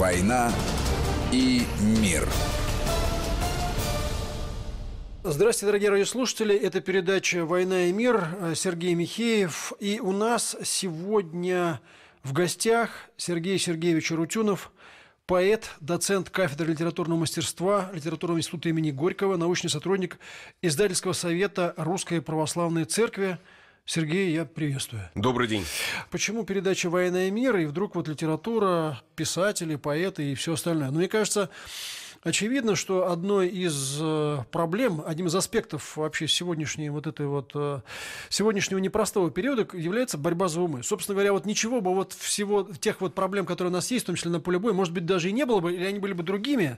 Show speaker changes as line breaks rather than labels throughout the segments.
Война и мир.
Здравствуйте, дорогие радиослушатели. Это передача «Война и мир». Сергей Михеев. И у нас сегодня в гостях Сергей Сергеевич Рутюнов, поэт, доцент кафедры литературного мастерства Литературного института имени Горького, научный сотрудник издательского совета Русской православной церкви – Сергей, я приветствую. Добрый день. Почему передача и мира» и вдруг вот литература, писатели, поэты и все остальное? Ну, мне кажется, Очевидно, что одной из э, проблем, одним из аспектов вообще сегодняшней вот этой вот э, сегодняшнего непростого периода является борьба за умы. Собственно говоря, вот ничего бы вот всего тех вот проблем, которые у нас есть, в том числе на поле боя, может быть, даже и не было бы, или они были бы другими,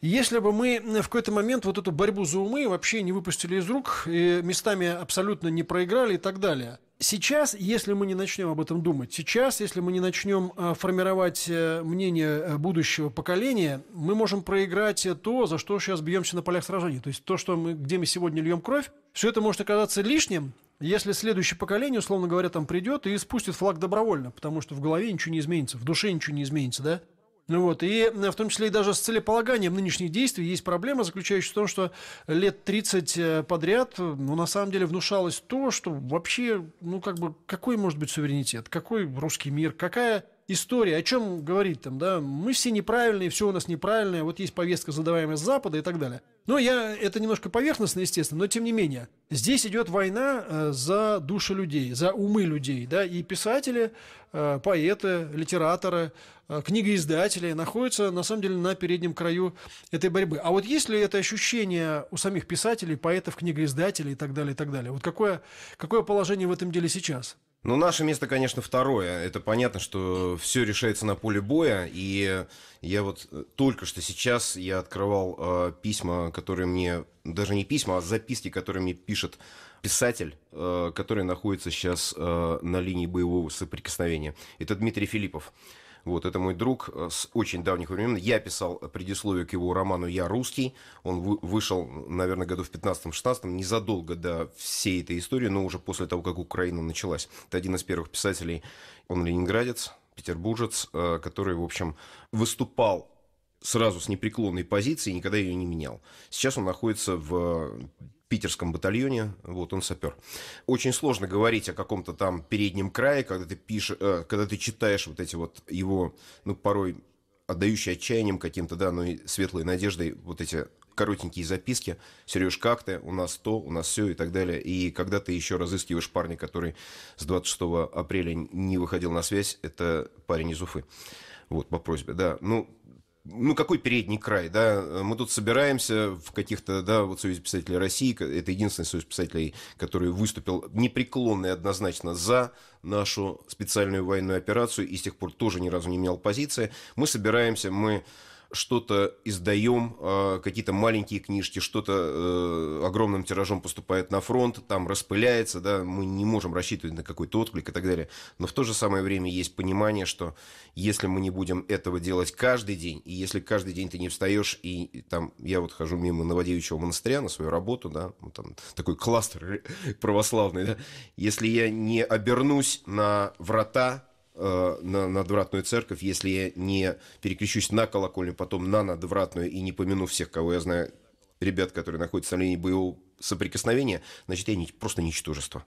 если бы мы в какой-то момент вот эту борьбу за умы вообще не выпустили из рук, и местами абсолютно не проиграли и так далее. Сейчас, если мы не начнем об этом думать, сейчас, если мы не начнем э, формировать э, мнение э, будущего поколения, мы можем проиграть то, за что сейчас бьемся на полях сражений. То есть то, что мы, где мы сегодня льем кровь, все это может оказаться лишним, если следующее поколение, условно говоря, там придет и спустит флаг добровольно, потому что в голове ничего не изменится, в душе ничего не изменится, да? Ну Вот. И э, в том числе и даже с целеполаганием нынешних действий есть проблема, заключающаяся в том, что лет 30 э, подряд, э, ну, на самом деле, внушалось то, что вообще, ну, как бы, какой может быть суверенитет, какой русский мир, какая история, о чем говорит там, да, мы все неправильные, все у нас неправильное, вот есть повестка, задаваемая с Запада и так далее. Но я, это немножко поверхностно, естественно, но тем не менее. Здесь идет война э, за души людей, за умы людей, да, и писатели, э, поэты, литераторы, э, книгоиздатели находятся, на самом деле, на переднем краю этой борьбы. А вот есть ли это ощущение у самих писателей, поэтов, книгоиздателей и так далее, и так далее? Вот какое, какое положение в этом деле сейчас?
Ну, наше место, конечно, второе. Это понятно, что все решается на поле боя. И я вот э, только что сейчас я открывал э, письма, которые мне... Даже не письма, а записки, которые мне пишет писатель, э, который находится сейчас э, на линии боевого соприкосновения. Это Дмитрий Филиппов. Вот, это мой друг э, с очень давних времен. Я писал предисловие к его роману «Я русский». Он вышел, наверное, году в 15-16, незадолго до всей этой истории, но уже после того, как Украина началась. Это один из первых писателей. Он ленинградец, петербуржец, э, который, в общем, выступал сразу с непреклонной позиции, никогда ее не менял. Сейчас он находится в питерском батальоне, вот он сапер. Очень сложно говорить о каком-то там переднем крае, когда ты пишешь, э, когда ты читаешь вот эти вот его, ну, порой отдающие отчаянием каким-то, да, но и светлой надеждой вот эти коротенькие записки. Сереж, как ты? У нас то, у нас все и так далее. И когда ты еще разыскиваешь парня, который с 26 апреля не выходил на связь, это парень из Уфы. Вот, по просьбе, да. Ну, ну, какой передний край, да, мы тут собираемся в каких-то, да, вот Союз писателей России, это единственный Союз писателей, который выступил непреклонно и однозначно за нашу специальную военную операцию и с тех пор тоже ни разу не менял позиции. Мы собираемся, мы что-то издаем, а, какие-то маленькие книжки, что-то э, огромным тиражом поступает на фронт, там распыляется, да, мы не можем рассчитывать на какой-то отклик и так далее. Но в то же самое время есть понимание, что если мы не будем этого делать каждый день, и если каждый день ты не встаешь, и, там я вот хожу мимо Новодевичьего монастыря на свою работу, да, ну, там такой кластер православный, да, если я не обернусь на врата Э, на надвратную церковь, если я не переключусь на колокольню, потом на надвратную и не помяну всех, кого я знаю, ребят, которые находятся на линии боевого соприкосновения, значит, я не, просто ничтожество.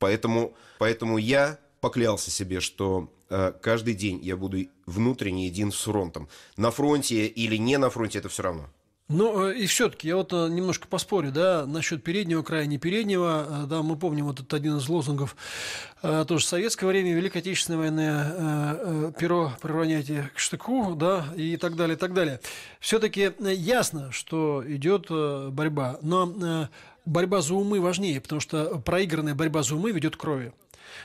Поэтому, поэтому я поклялся себе, что э, каждый день я буду внутренне един с фронтом. На фронте или не на фронте, это все равно.
Ну, э, и все-таки я вот э, немножко поспорю, да, насчет переднего края, не переднего. Э, да, мы помним вот этот один из лозунгов тоже советское время, Великой Отечественной войны, перо приравняйте к штыку, да, и так далее, и так далее. Все-таки ясно, что идет борьба, но борьба за умы важнее, потому что проигранная борьба за умы ведет к крови.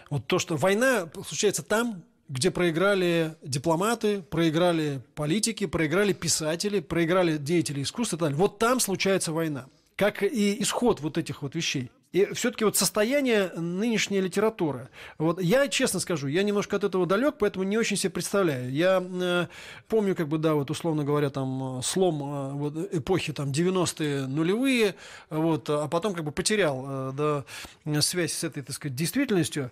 Вот то, что война случается там, где проиграли дипломаты, проиграли политики, проиграли писатели, проиграли деятели искусства и так далее. Вот там случается война, как и исход вот этих вот вещей. И все-таки вот состояние нынешней литературы. Вот я честно скажу, я немножко от этого далек, поэтому не очень себе представляю. Я э, помню, как бы, да, вот условно говоря, там э, слом э, вот, эпохи там 90-е нулевые, вот, а потом как бы потерял э, да, связь с этой, так сказать, действительностью.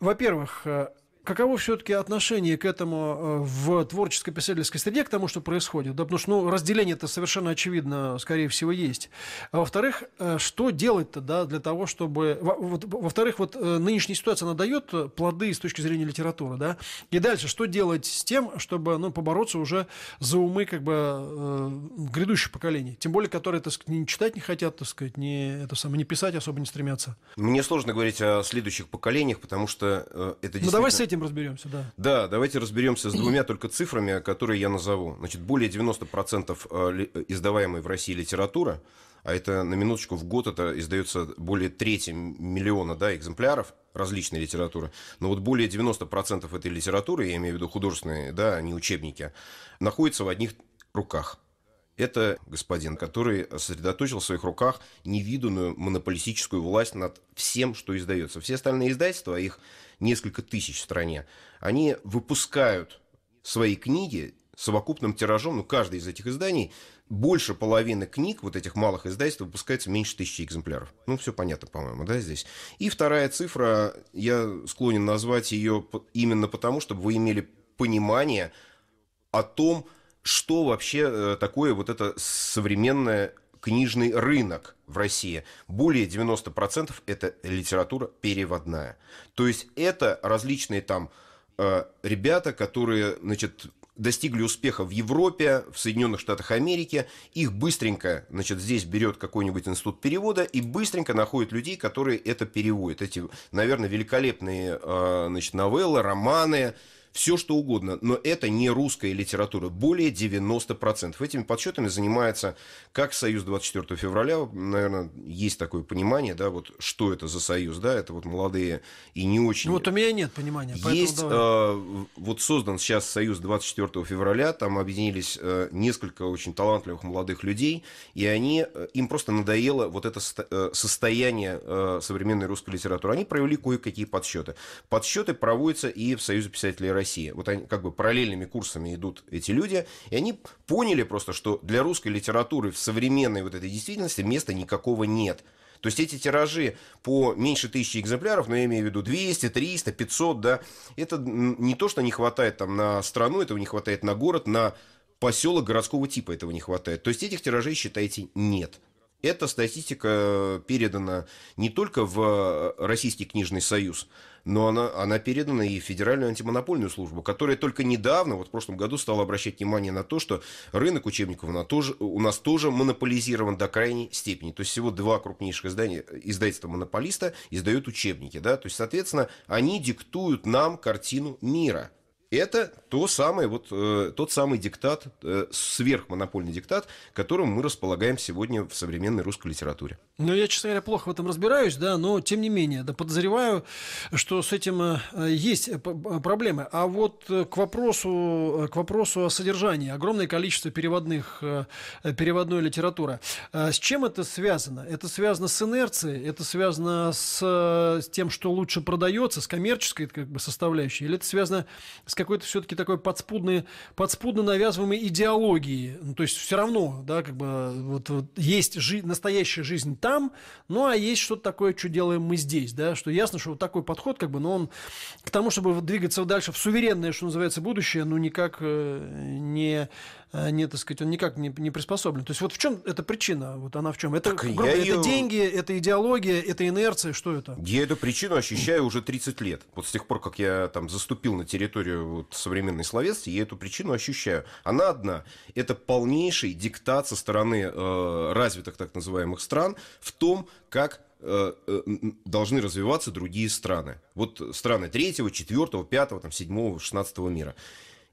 Во-первых, э, каково все-таки отношение к этому э, в творческой писательской среде, к тому, что происходит? Да, потому что ну, разделение это совершенно очевидно, скорее всего, есть. А во-вторых, э, что делать-то да, для того, чтобы... Во-вторых, вот э, нынешняя ситуация, она дает плоды с точки зрения литературы, да? И дальше, что делать с тем, чтобы ну, побороться уже за умы как бы э, грядущих поколений? Тем более, которые, так сказать, не читать не хотят, так сказать, не, это самое, не писать особо не стремятся.
Мне сложно говорить о следующих поколениях, потому что это действительно... Ну, давай с этим этим разберемся, да. Да, давайте разберемся с двумя только цифрами, которые я назову. Значит, более 90% э, э, издаваемой в России литературы, а это на минуточку в год это издается более трети миллиона да, экземпляров различной литературы, но вот более 90% этой литературы, я имею в виду художественные, да, а не учебники, находится в одних руках – это господин, который сосредоточил в своих руках невиданную монополистическую власть над всем, что издается. Все остальные издательства, а их несколько тысяч в стране, они выпускают свои книги совокупным тиражом, ну, каждый из этих изданий, больше половины книг вот этих малых издательств выпускается меньше тысячи экземпляров. Ну, все понятно, по-моему, да, здесь. И вторая цифра, я склонен назвать ее именно потому, чтобы вы имели понимание о том, что вообще э, такое вот это современное книжный рынок в России. Более 90% это литература переводная. То есть это различные там э, ребята, которые, значит, достигли успеха в Европе, в Соединенных Штатах Америки, их быстренько, значит, здесь берет какой-нибудь институт перевода и быстренько находит людей, которые это переводят. Эти, наверное, великолепные, э, значит, новеллы, романы, все что угодно, но это не русская литература, более 90%. Этими подсчетами занимается как Союз 24 февраля, наверное, есть такое понимание, да, вот что это за Союз, да, это вот молодые и не очень... Ну, вот у меня нет
понимания. Есть, давай.
э, вот создан сейчас Союз 24 февраля, там объединились э, несколько очень талантливых молодых людей, и они, э, им просто надоело вот это э, состояние э, современной русской литературы. Они провели кое-какие подсчеты. Подсчеты проводятся и в Союзе писателей России. Вот они как бы параллельными курсами идут эти люди, и они поняли просто, что для русской литературы в современной вот этой действительности места никакого нет. То есть эти тиражи по меньше тысячи экземпляров, но я имею в виду 200, 300, 500, да, это не то, что не хватает там на страну, этого не хватает на город, на поселок городского типа этого не хватает. То есть этих тиражей, считайте, нет. Эта статистика э, передана не только в э, Российский книжный союз, но она, она передана и в Федеральную антимонопольную службу, которая только недавно, вот в прошлом году, стала обращать внимание на то, что рынок учебников на тоже, у нас тоже монополизирован до крайней степени. То есть всего два крупнейших издания, издательства монополиста издают учебники. Да? То есть, соответственно, они диктуют нам картину мира – это то самое, вот, э, тот самый диктат, э, сверхмонопольный диктат, которым мы располагаем сегодня в современной русской литературе.
Ну, я, честно говоря, плохо в этом разбираюсь, да, но тем не менее, да, подозреваю, что с этим э, есть э, э, проблемы. А вот э, к вопросу, к вопросу о содержании. Огромное количество переводных, э, переводной литературы. Э, с чем это связано? Это связано с инерцией, это связано с, с тем, что лучше продается, с коммерческой как бы, составляющей, или это связано с какой-то все-таки такой подспудной, подспудно навязываемой идеологией. Ну, то есть все равно, да, как бы вот, вот есть жи- настоящая жизнь там, ну а есть что-то такое, что делаем мы здесь, да, что ясно, что вот такой подход, как бы, но он к тому, чтобы двигаться дальше в суверенное, что называется, будущее, ну никак э, не Э, не, так сказать, он никак не, не приспособлен. То есть вот в чем эта причина? Вот она в чем? Это, так грубо, это ее... деньги, это идеология, это инерция, что это?
Я эту причину ощущаю уже 30 лет. Вот с тех пор, как я там заступил на территорию вот, современной словесности, я эту причину ощущаю. Она одна. Это полнейший диктат со стороны э, развитых так называемых стран в том, как э, э, должны развиваться другие страны. Вот страны третьего, четвертого, пятого, там, седьмого, шестнадцатого мира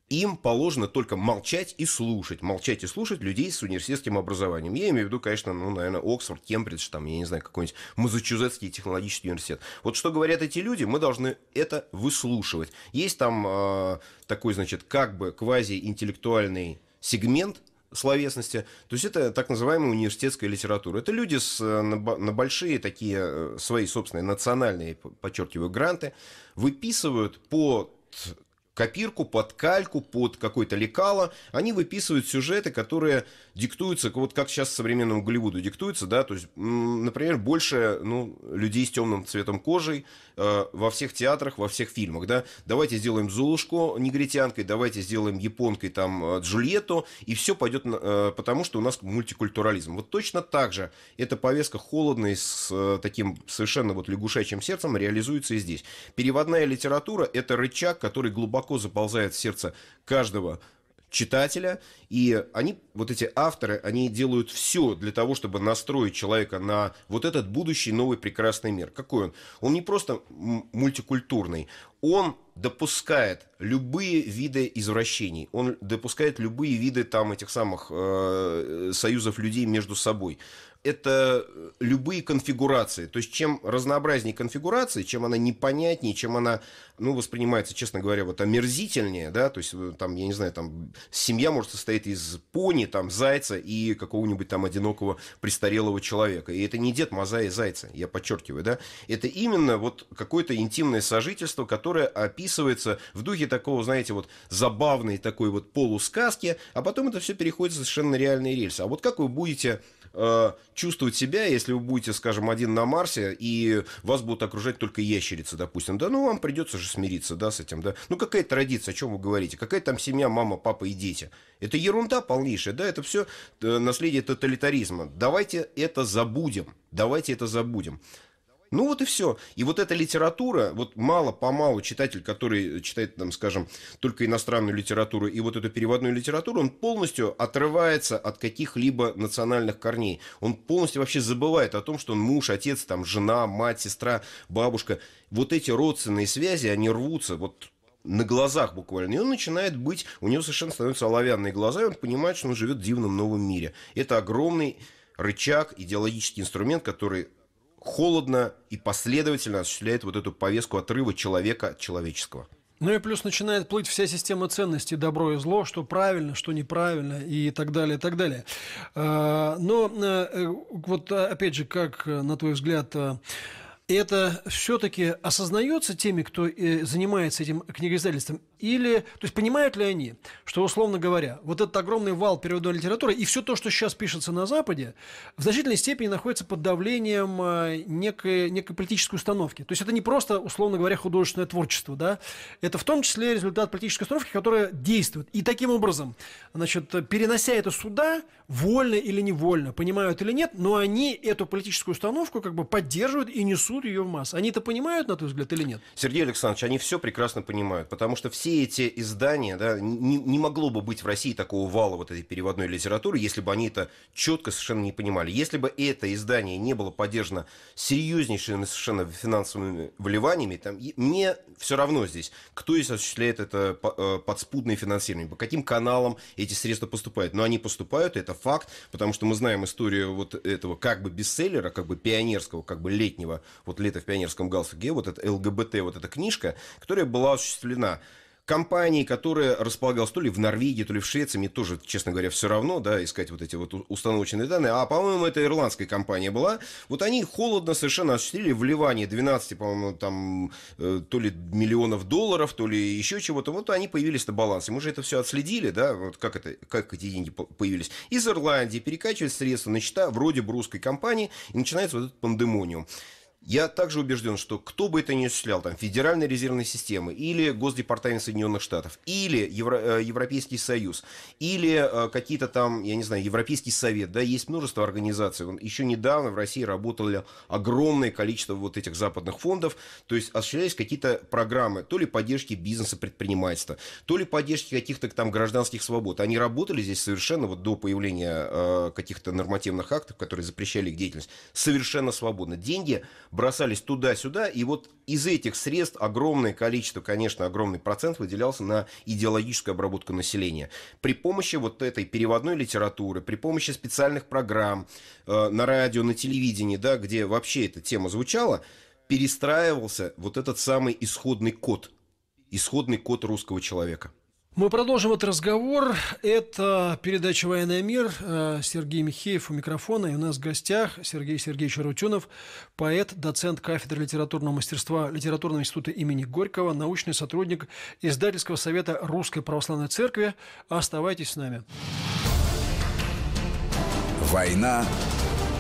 им положено только молчать и слушать. Молчать и слушать людей с университетским образованием. Я имею в виду, конечно, ну, наверное, Оксфорд, Кембридж, там, я не знаю, какой-нибудь Массачусетский технологический университет. Вот что говорят эти люди, мы должны это выслушивать. Есть там э, такой, значит, как бы квази-интеллектуальный сегмент, словесности. То есть это так называемая университетская литература. Это люди с, э, на, на большие такие э, свои собственные национальные, подчеркиваю, гранты выписывают по копирку, под кальку, под какое-то лекало. Они выписывают сюжеты, которые диктуются, вот как сейчас современному Голливуду диктуются, да, то есть, например, больше ну, людей с темным цветом кожи э, во всех театрах, во всех фильмах, да. Давайте сделаем Золушку негритянкой, давайте сделаем японкой там э, Джульетту, и все пойдет э, потому, что у нас мультикультурализм. Вот точно так же эта повестка холодной с э, таким совершенно вот лягушачьим сердцем реализуется и здесь. Переводная литература – это рычаг, который глубоко глубоко заползает в сердце каждого читателя, и они, вот эти авторы, они делают все для того, чтобы настроить человека на вот этот будущий новый прекрасный мир. Какой он? Он не просто мультикультурный, он допускает любые виды извращений, он допускает любые виды там этих самых э, союзов людей между собой это э, любые конфигурации. То есть чем разнообразнее конфигурации, чем она непонятнее, чем она, ну, воспринимается, честно говоря, вот омерзительнее, да, то есть э, там, я не знаю, там семья может состоять из пони, там, зайца и какого-нибудь там одинокого престарелого человека. И это не дед Маза и зайца, я подчеркиваю, да. Это именно вот какое-то интимное сожительство, которое описывается в духе такого, знаете, вот забавной такой вот полусказки, а потом это все переходит в совершенно реальные рельсы. А вот как вы будете Э, чувствовать себя, если вы будете, скажем, один на Марсе, и вас будут окружать только ящерицы, допустим. Да, ну вам придется же смириться, да, с этим, да. Ну какая традиция, о чем вы говорите? Какая там семья, мама, папа и дети? Это ерунда полнейшая, да, это все э, наследие тоталитаризма. Давайте это забудем, давайте это забудем. Ну вот и все. И вот эта литература, вот мало-помалу читатель, который читает, там, скажем, только иностранную литературу и вот эту переводную литературу, он полностью отрывается от каких-либо национальных корней. Он полностью вообще забывает о том, что он муж, отец, там, жена, мать, сестра, бабушка. Вот эти родственные связи, они рвутся. Вот на глазах буквально. И он начинает быть, у него совершенно становятся оловянные глаза, и он понимает, что он живет в дивном новом мире. Это огромный рычаг, идеологический инструмент, который холодно и последовательно осуществляет вот эту повестку отрыва человека от человеческого.
Ну и плюс начинает плыть вся система ценностей добро и зло, что правильно, что неправильно и так далее, и так далее. А, но э, э, вот а, опять же, как э, на твой взгляд, это все-таки осознается теми, кто занимается этим книгоиздательством? Или, то есть понимают ли они, что, условно говоря, вот этот огромный вал переводной литературы и все то, что сейчас пишется на Западе, в значительной степени находится под давлением э, некой, некой политической установки. То есть это не просто, условно говоря, художественное творчество, да, это в том числе результат политической установки, которая действует. И таким образом, значит, перенося это сюда, вольно или невольно, понимают или нет, но они эту политическую установку как бы поддерживают и несут ее в массы. Они это понимают, на твой взгляд, или нет?
Сергей Александрович, они все прекрасно понимают, потому что все все эти издания, да, не, не могло бы быть в России такого вала вот этой переводной литературы, если бы они это четко совершенно не понимали. Если бы это издание не было поддержано серьезнейшими совершенно финансовыми вливаниями, там, мне все равно здесь, кто из осуществляет это э, подспудное финансирование, по каким каналам эти средства поступают. Но они поступают, это факт, потому что мы знаем историю вот этого как бы бестселлера, как бы пионерского, как бы летнего, вот лето в пионерском галстуке, вот это ЛГБТ, вот эта книжка, которая была осуществлена Компании, которая располагалась то ли в Норвегии, то ли в Швеции, мне тоже, честно говоря, все равно, да, искать вот эти вот установочные данные, а, по-моему, это ирландская компания была, вот они холодно совершенно осуществили вливание 12, по-моему, там, э, то ли миллионов долларов, то ли еще чего-то, вот они появились на балансе, мы же это все отследили, да, вот как, это, как эти деньги появились, из Ирландии перекачивают средства на счета вроде бы русской компании, и начинается вот этот пандемониум. Я также убежден, что кто бы это ни осуществлял, там, Федеральная резервная система, или Госдепартамент Соединенных Штатов, или Евро, э, Европейский Союз, или э, какие-то там, я не знаю, Европейский Совет, да, есть множество организаций. Вон Еще недавно в России работали огромное количество вот этих западных фондов, то есть осуществлялись какие-то программы, то ли поддержки бизнеса, предпринимательства, то ли поддержки каких-то там гражданских свобод. Они работали здесь совершенно вот до появления э, каких-то нормативных актов, которые запрещали их деятельность, совершенно свободно. Деньги бросались туда-сюда, и вот из этих средств огромное количество, конечно, огромный процент выделялся на идеологическую обработку населения. При помощи вот этой переводной литературы, при помощи специальных программ э, на радио, на телевидении, да, где вообще эта тема звучала, перестраивался вот этот самый исходный код, исходный код русского человека.
Мы продолжим этот разговор. Это передача «Военный мир». Э, Сергей Михеев у микрофона. И у нас в гостях Сергей Сергеевич Рутюнов, поэт, доцент кафедры литературного мастерства Литературного института имени Горького, научный сотрудник Издательского совета Русской Православной Церкви. Оставайтесь с нами.
«Война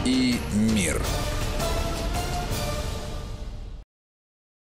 и мир»